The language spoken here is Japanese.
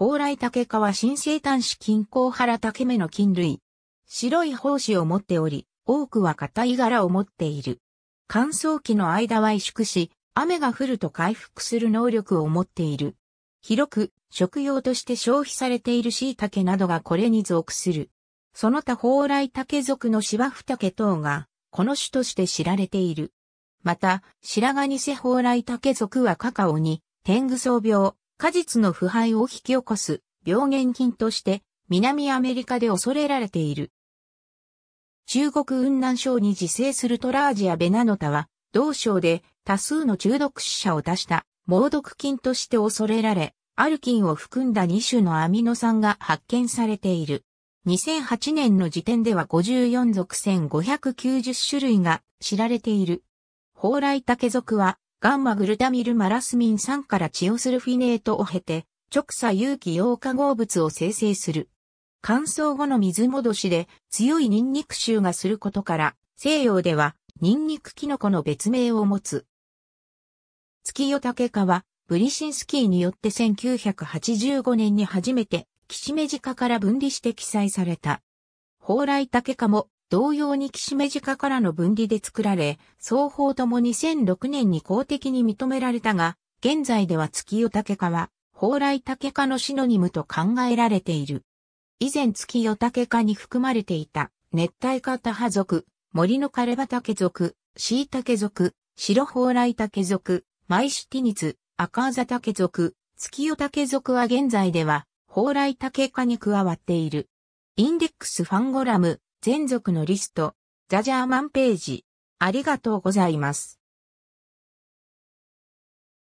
蓬莱竹川新生端子金甲原竹目の菌類。白い胞子を持っており、多くは硬い柄を持っている。乾燥期の間は萎縮し、雨が降ると回復する能力を持っている。広く食用として消費されている椎茸などがこれに属する。その他蓬莱竹属の芝生竹等が、この種として知られている。また、白髪にせ蓬莱竹属はカカオに、天狗草病、果実の腐敗を引き起こす病原菌として南アメリカで恐れられている。中国雲南省に自生するトラージアベナノタは、同省で多数の中毒死者を出した猛毒菌として恐れられ、アルキンを含んだ2種のアミノ酸が発見されている。2008年の時点では54属1590種類が知られている。蓬莱竹属はガンマグルタミルマラスミン酸からチオスルフィネートを経て、直鎖有機溶化合物を生成する。乾燥後の水戻しで強いニンニク臭がすることから、西洋ではニンニクキノコの別名を持つ。月夜竹科は、ブリシンスキーによって1985年に初めて、キシメジカから分離して記載された。蓬莱竹科も同様に岸目鹿からの分離で作られ、双方とも2006年に公的に認められたが、現在では月夜竹科は、蓬莱竹科のシノニムと考えられている。以前月夜竹科に含まれていた、熱帯化派族、森の枯れ畑族、シイタケ白蓬莱竹族、マイシュティニツ、赤座竹族、月夜竹族は現在では、蓬莱竹化に加わっている。インデックスファンゴラム、全族のリスト、ザジャーマンページ。ありがとうございます。